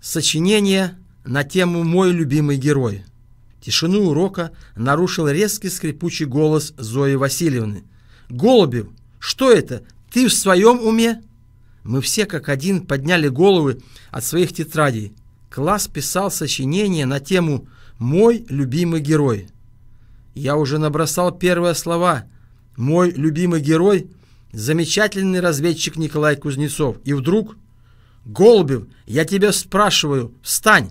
Сочинение на тему «Мой любимый герой». Тишину урока нарушил резкий скрипучий голос Зои Васильевны. «Голубев, что это? Ты в своем уме?» Мы все как один подняли головы от своих тетрадей. Класс писал сочинение на тему «Мой любимый герой». Я уже набросал первые слова «Мой любимый герой» замечательный разведчик Николай Кузнецов. И вдруг... Голубев, я тебя спрашиваю, встань!»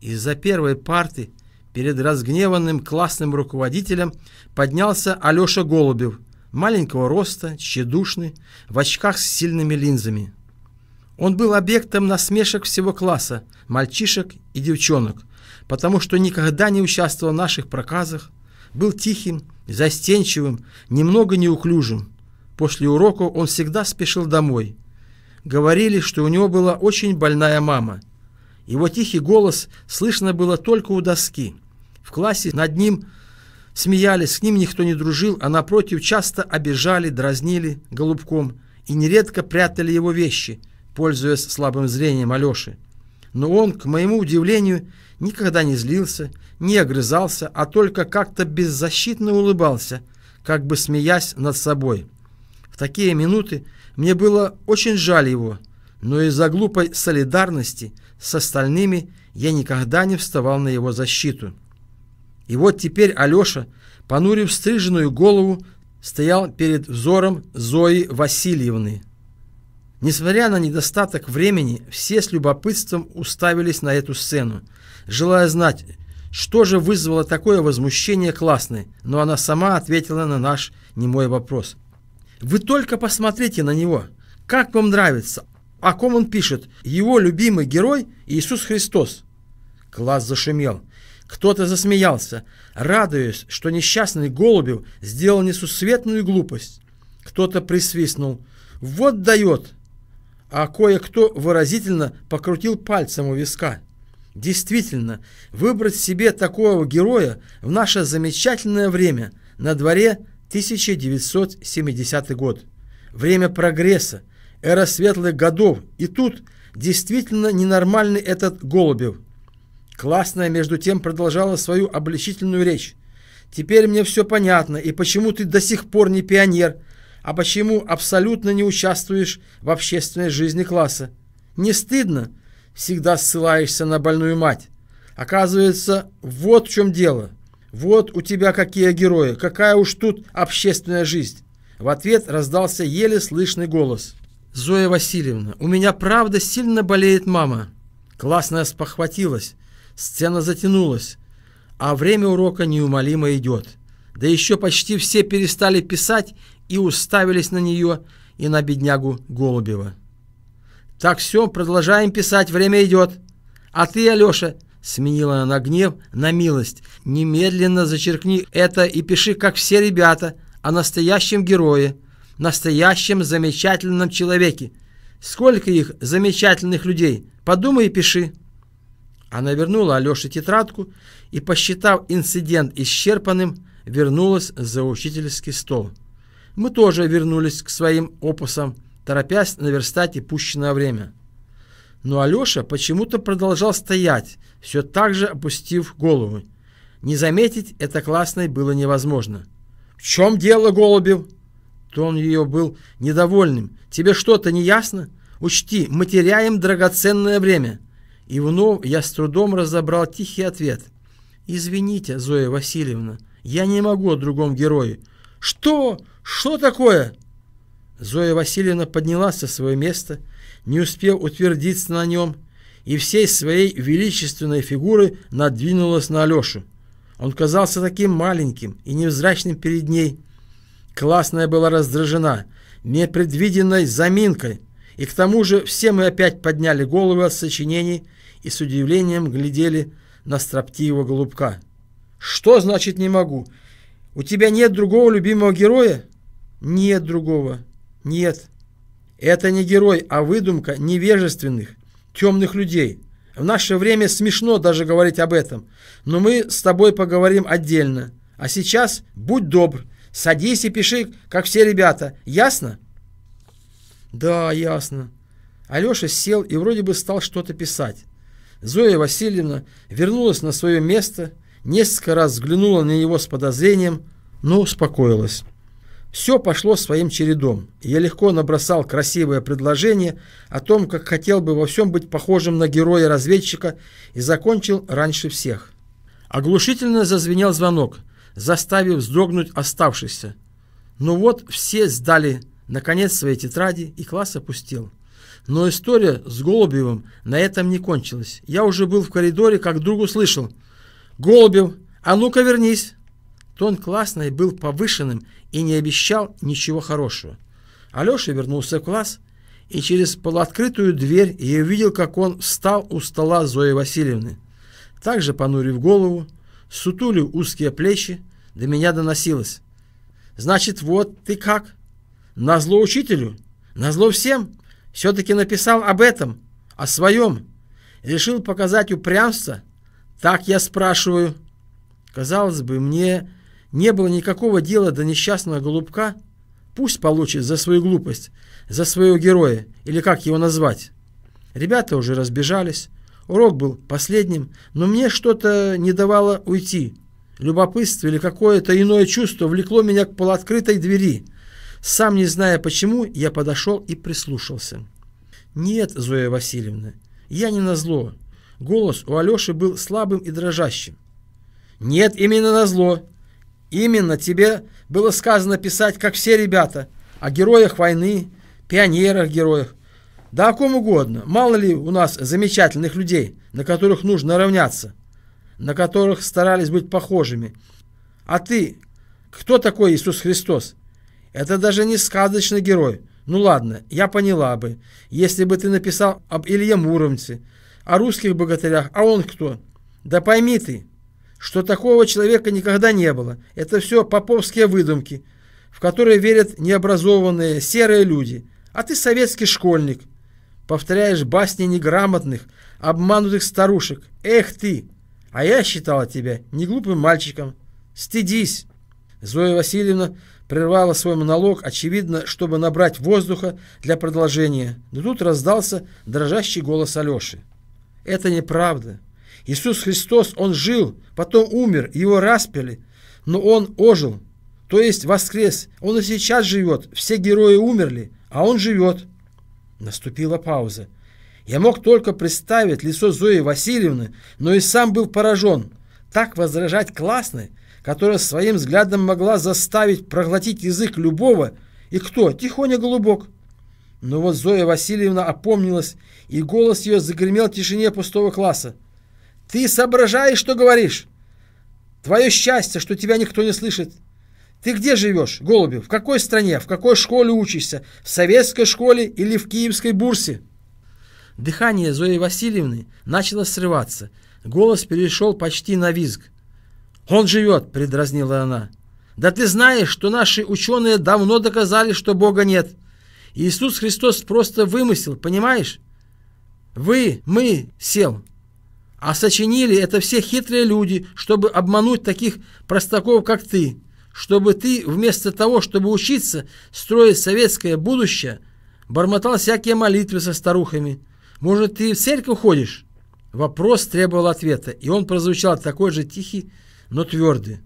Из-за первой парты перед разгневанным классным руководителем поднялся Алеша Голубев, маленького роста, тщедушный, в очках с сильными линзами. Он был объектом насмешек всего класса, мальчишек и девчонок, потому что никогда не участвовал в наших проказах, был тихим, застенчивым, немного неуклюжим. После урока он всегда спешил домой – говорили, что у него была очень больная мама. Его тихий голос слышно было только у доски. В классе над ним смеялись, с ним никто не дружил, а напротив часто обижали, дразнили голубком и нередко прятали его вещи, пользуясь слабым зрением Алёши. Но он, к моему удивлению, никогда не злился, не огрызался, а только как-то беззащитно улыбался, как бы смеясь над собой. В такие минуты мне было очень жаль его, но из-за глупой солидарности с остальными я никогда не вставал на его защиту. И вот теперь Алеша, понурив стриженную голову, стоял перед взором Зои Васильевны. Несмотря на недостаток времени, все с любопытством уставились на эту сцену, желая знать, что же вызвало такое возмущение классной, но она сама ответила на наш немой вопрос. Вы только посмотрите на него. Как вам нравится? О ком он пишет? Его любимый герой Иисус Христос. Класс зашумел. Кто-то засмеялся, радуясь, что несчастный Голубев сделал несусветную глупость. Кто-то присвистнул. «Вот дает!» А кое-кто выразительно покрутил пальцем у виска. Действительно, выбрать себе такого героя в наше замечательное время, на дворе 1970 год. Время прогресса, эра светлых годов. И тут действительно ненормальный этот Голубев. Классная, между тем, продолжала свою обличительную речь. «Теперь мне все понятно, и почему ты до сих пор не пионер, а почему абсолютно не участвуешь в общественной жизни класса. Не стыдно? Всегда ссылаешься на больную мать. Оказывается, вот в чем дело». Вот у тебя какие герои, какая уж тут общественная жизнь. В ответ раздался еле слышный голос. «Зоя Васильевна, у меня правда сильно болеет мама». Классная спохватилась. Сцена затянулась. А время урока неумолимо идет. Да еще почти все перестали писать и уставились на нее и на беднягу Голубева. «Так все, продолжаем писать, время идет. А ты, Алеша, Сменила она гнев на милость. «Немедленно зачеркни это и пиши, как все ребята, о настоящем герое, настоящем замечательном человеке. Сколько их замечательных людей? Подумай и пиши». Она вернула Алёше тетрадку и, посчитав инцидент исчерпанным, вернулась за учительский стол. Мы тоже вернулись к своим опусам, торопясь наверстать упущенное время. Но Алёша почему-то продолжал стоять, все так же опустив голову Не заметить это классной было невозможно. «В чем дело, Голубев?» Тон ее был недовольным. «Тебе что-то не ясно? Учти, мы теряем драгоценное время». И вновь я с трудом разобрал тихий ответ. «Извините, Зоя Васильевна, я не могу о другом герое». «Что? Что такое?» Зоя Васильевна поднялась со своего места, не успев утвердиться на нем, и всей своей величественной фигурой надвинулась на Алешу. Он казался таким маленьким и невзрачным перед ней. Классная была раздражена, непредвиденной заминкой, и к тому же все мы опять подняли головы от сочинений и с удивлением глядели на строптивого голубка. «Что значит «не могу»? У тебя нет другого любимого героя?» «Нет другого. Нет. Это не герой, а выдумка невежественных, темных людей. В наше время смешно даже говорить об этом, но мы с тобой поговорим отдельно. А сейчас будь добр, садись и пиши, как все ребята. Ясно? Да, ясно. Алеша сел и вроде бы стал что-то писать. Зоя Васильевна вернулась на свое место, несколько раз взглянула на него с подозрением, но успокоилась. Все пошло своим чередом, я легко набросал красивое предложение о том, как хотел бы во всем быть похожим на героя-разведчика, и закончил раньше всех. Оглушительно зазвенел звонок, заставив вздрогнуть оставшихся. Ну вот, все сдали, наконец, свои тетради, и класс опустил. Но история с Голубевым на этом не кончилась. Я уже был в коридоре, как друг услышал. «Голубев, а ну-ка вернись!» Тон классной был повышенным и не обещал ничего хорошего. Алеша вернулся в класс и через полуоткрытую дверь я увидел, как он встал у стола Зои Васильевны. Также понурив голову, сутулив узкие плечи, до меня доносилось. «Значит, вот ты как? Назло учителю? Назло всем? Все-таки написал об этом, о своем. Решил показать упрямство? Так я спрашиваю». Казалось бы, мне не было никакого дела до несчастного голубка, пусть получит за свою глупость, за своего героя, или как его назвать. Ребята уже разбежались, урок был последним, но мне что-то не давало уйти. Любопытство или какое-то иное чувство влекло меня к полуоткрытой двери. Сам не зная почему, я подошел и прислушался. «Нет, Зоя Васильевна, я не назло». Голос у Алеши был слабым и дрожащим. «Нет, именно назло. Именно тебе было сказано писать, как все ребята, о героях войны, пионерах-героях, да о ком угодно. Мало ли у нас замечательных людей, на которых нужно равняться, на которых старались быть похожими. А ты, кто такой Иисус Христос? Это даже не сказочный герой. Ну ладно, я поняла бы, если бы ты написал об Илье Муромце, о русских богатырях, а он кто? Да пойми ты, что такого человека никогда не было. Это все поповские выдумки, в которые верят необразованные серые люди. А ты советский школьник. Повторяешь басни неграмотных, обманутых старушек. Эх ты! А я считала тебя неглупым мальчиком. Стыдись!» Зоя Васильевна прервала свой монолог, очевидно, чтобы набрать воздуха для продолжения. Но тут раздался дрожащий голос Алёши: «Это неправда. Иисус Христос, Он жил, потом умер, Его распяли, но Он ожил, то есть воскрес. Он и сейчас живет, все герои умерли, а Он живет. Наступила пауза. Я мог только представить лицо Зои Васильевны, но и сам был поражен. Так возражать классной, которая своим взглядом могла заставить проглотить язык любого, и кто? Тихоня Голубок. Но вот Зоя Васильевна опомнилась, и голос ее загремел в тишине пустого класса. Ты соображаешь, что говоришь? Твое счастье, что тебя никто не слышит. Ты где живешь, Голубев? В какой стране? В какой школе учишься? В советской школе или в киевской бурсе?» Дыхание Зои Васильевны начало срываться. Голос перешел почти на визг. «Он живет!» — предразнила она. «Да ты знаешь, что наши ученые давно доказали, что Бога нет. Иисус Христос просто вымысел, понимаешь? Вы, мы, сел. А сочинили это все хитрые люди, чтобы обмануть таких простаков, как ты. Чтобы ты, вместо того, чтобы учиться строить советское будущее, бормотал всякие молитвы со старухами. Может, ты в церковь ходишь?» Вопрос требовал ответа, и он прозвучал такой же тихий, но твердый.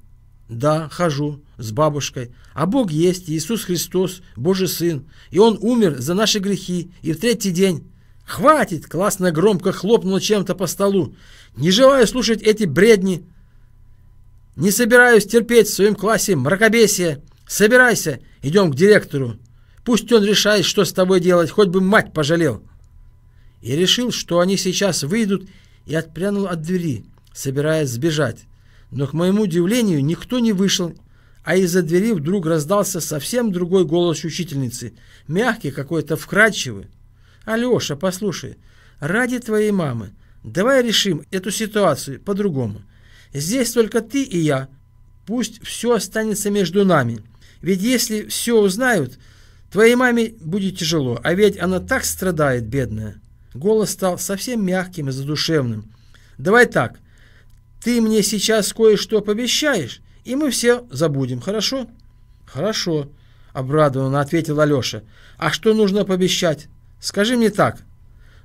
«Да, хожу, с бабушкой. А Бог есть, Иисус Христос, Божий Сын, и Он умер за наши грехи, и в третий день...» «Хватит!» — классно громко хлопнул чем-то по столу. «Не желаю слушать эти бредни!» «Не собираюсь терпеть в своем классе мракобесие! Собирайся! Идем к директору! Пусть он решает, что с тобой делать, хоть бы мать пожалел!» И решил, что они сейчас выйдут, и отпрянул от двери, собираясь сбежать. Но, к моему удивлению, никто не вышел, а из-за двери вдруг раздался совсем другой голос учительницы, мягкий какой-то, вкрадчивый. Алёша, послушай, ради твоей мамы, давай решим эту ситуацию по-другому. Здесь только ты и я. Пусть все останется между нами. Ведь если все узнают, твоей маме будет тяжело, а ведь она так страдает, бедная». Голос стал совсем мягким и задушевным. «Давай так, ты мне сейчас кое-что пообещаешь, и мы все забудем, хорошо?» «Хорошо», — обрадованно ответил Алеша. «А что нужно пообещать?» Скажи мне так.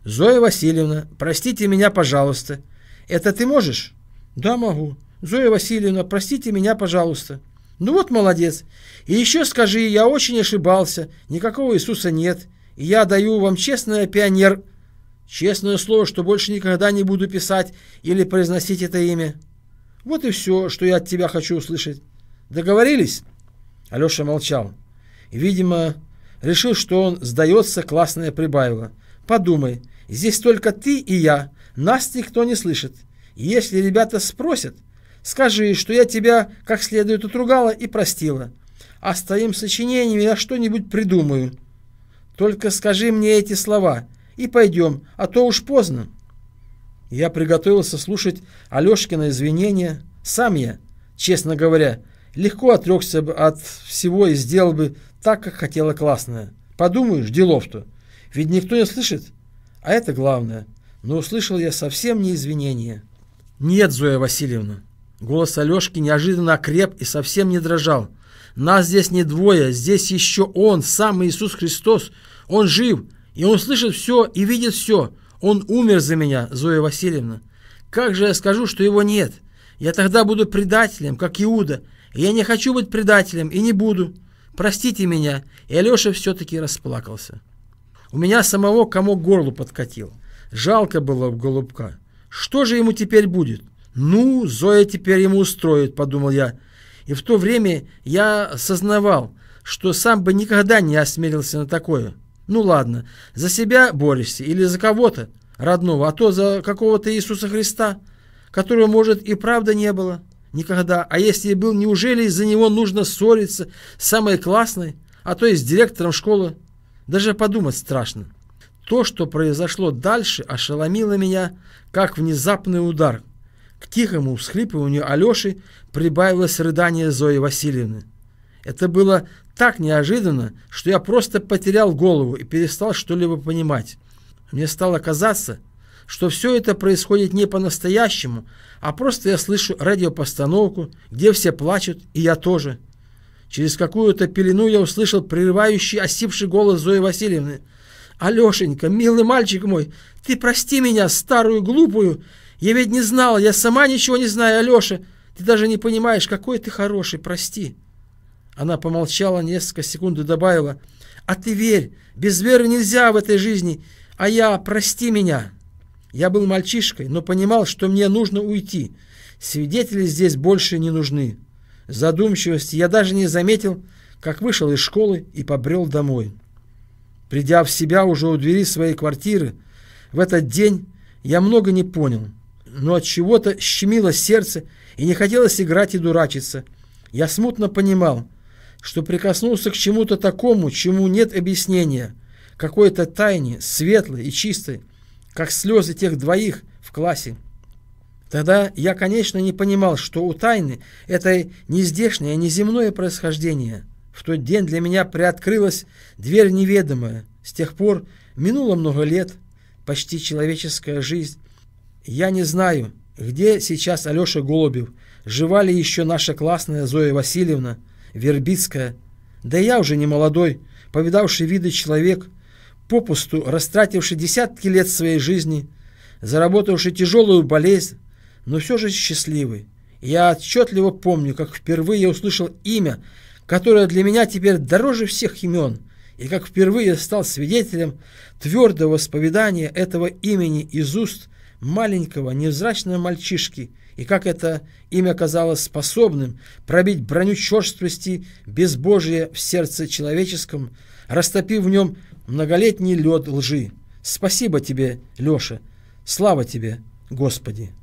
Зоя Васильевна, простите меня, пожалуйста. Это ты можешь? Да, могу. Зоя Васильевна, простите меня, пожалуйста. Ну вот молодец. И еще скажи, я очень ошибался. Никакого Иисуса нет. И я даю вам честное пионер... Честное слово, что больше никогда не буду писать или произносить это имя. Вот и все, что я от тебя хочу услышать. Договорились?» Алеша молчал. Видимо, Решил, что он сдается, классная прибавила. «Подумай, здесь только ты и я, нас никто не слышит. Если ребята спросят, скажи, что я тебя как следует отругала и простила. А с твоим сочинением я что-нибудь придумаю. Только скажи мне эти слова и пойдем, а то уж поздно». Я приготовился слушать Алешкина извинения. Сам я, честно говоря, легко отрекся бы от всего и сделал бы так, как хотела классная. Подумаешь, делов-то. Ведь никто не слышит. А это главное. Но услышал я совсем не извинения. «Нет, Зоя Васильевна». Голос Алешки неожиданно окреп и совсем не дрожал. «Нас здесь не двое, здесь еще Он, сам Иисус Христос. Он жив, и Он слышит все и видит все. Он умер за меня, Зоя Васильевна. Как же я скажу, что Его нет? Я тогда буду предателем, как Иуда. я не хочу быть предателем и не буду. Простите меня. И Алеша все-таки расплакался. У меня самого кому горло подкатил. Жалко было голубка. Что же ему теперь будет? Ну, Зоя теперь ему устроит, подумал я. И в то время я осознавал, что сам бы никогда не осмелился на такое. Ну ладно, за себя борешься или за кого-то родного, а то за какого-то Иисуса Христа, которого, может, и правда не было. Никогда. А если и был, неужели из-за него нужно ссориться с самой классной, а то и с директором школы? Даже подумать страшно. То, что произошло дальше, ошеломило меня, как внезапный удар. К тихому всхлипыванию Алёши прибавилось рыдание Зои Васильевны. Это было так неожиданно, что я просто потерял голову и перестал что-либо понимать. Мне стало казаться, что все это происходит не по-настоящему, а просто я слышу радиопостановку, где все плачут, и я тоже. Через какую-то пелену я услышал прерывающий осипший голос Зои Васильевны. «Алешенька, милый мальчик мой, ты прости меня, старую глупую. Я ведь не знала, я сама ничего не знаю, Алеша. Ты даже не понимаешь, какой ты хороший, прости». Она помолчала несколько секунд и добавила, «А ты верь, без веры нельзя в этой жизни, а я, прости меня». Я был мальчишкой, но понимал, что мне нужно уйти. Свидетели здесь больше не нужны. В задумчивости я даже не заметил, как вышел из школы и побрел домой. Придя в себя уже у двери своей квартиры, в этот день я много не понял, но от чего-то щемило сердце и не хотелось играть и дурачиться. Я смутно понимал, что прикоснулся к чему-то такому, чему нет объяснения, какой-то тайне, светлой и чистой, как слезы тех двоих в классе. Тогда я, конечно, не понимал, что у Тайны это нездешнее, неземное происхождение. В тот день для меня приоткрылась дверь неведомая. С тех пор минуло много лет, почти человеческая жизнь. Я не знаю, где сейчас Алеша Голубев, жива ли еще наша классная Зоя Васильевна, Вербицкая. Да я уже не молодой, повидавший виды человек – попусту растративший десятки лет своей жизни, заработавший тяжелую болезнь, но все же счастливый. я отчетливо помню, как впервые я услышал имя, которое для меня теперь дороже всех имен, и как впервые я стал свидетелем твердого исповедания этого имени из уст маленького невзрачного мальчишки, и как это имя оказалось способным пробить броню черствости безбожия в сердце человеческом, растопив в нем многолетний лед лжи. Спасибо тебе, Леша, слава тебе, Господи!